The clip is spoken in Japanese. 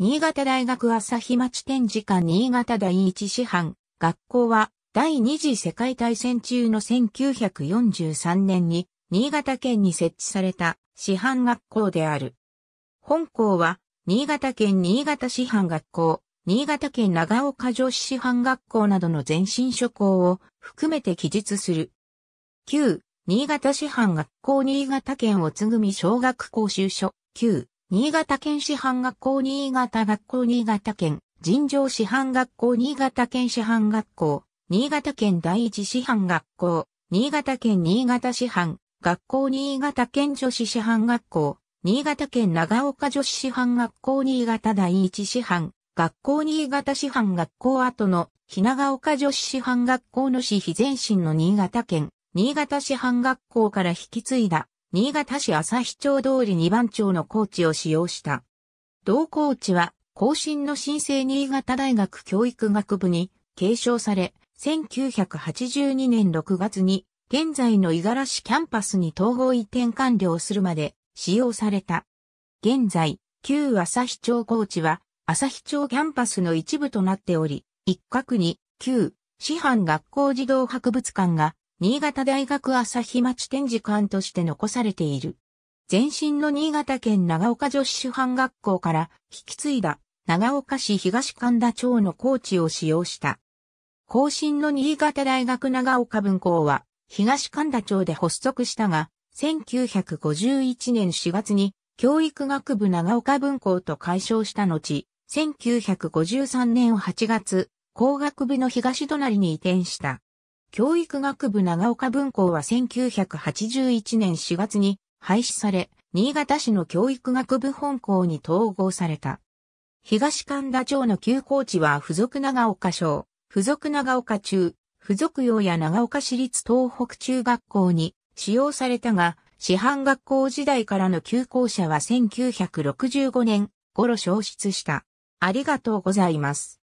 新潟大学朝日町展示館新潟第一師範、学校は第二次世界大戦中の1943年に新潟県に設置された師範学校である。本校は新潟県新潟師範学校、新潟県長岡女子師範学校などの前身諸校を含めて記述する。旧新潟師範学校新潟県をつぐみ小学校修所、旧新潟県師範学校新潟学校新潟県尋常師範学校新潟県師範学校新潟県第一師範学校新潟県新潟師範学校新潟県女子師範学校新潟県長岡女子師範学校新潟第一師範学校新潟師範学校後の日長岡女子師範学校の市非前身の新潟県新潟師範学校から引き継いだ新潟市朝日町通り2番町のコーチを使用した。同コーチは、更新の新生新潟大学教育学部に継承され、1982年6月に、現在の五十嵐キャンパスに統合移転完了するまで使用された。現在、旧朝日町コーチは、朝日町キャンパスの一部となっており、一角に、旧、師範学校児童博物館が新潟大学朝日町展示館として残されている。前身の新潟県長岡女子主犯学校から引き継いだ長岡市東神田町の高地を使用した。後進の新潟大学長岡分校は東神田町で発足したが、1951年4月に教育学部長岡分校と解消した後、1953年8月、工学部の東隣に移転した。教育学部長岡文校は1981年4月に廃止され、新潟市の教育学部本校に統合された。東神田町の旧校地は附属長岡省、附属長岡中、附属用や長岡市立東北中学校に使用されたが、市販学校時代からの休校者は1965年頃消失した。ありがとうございます。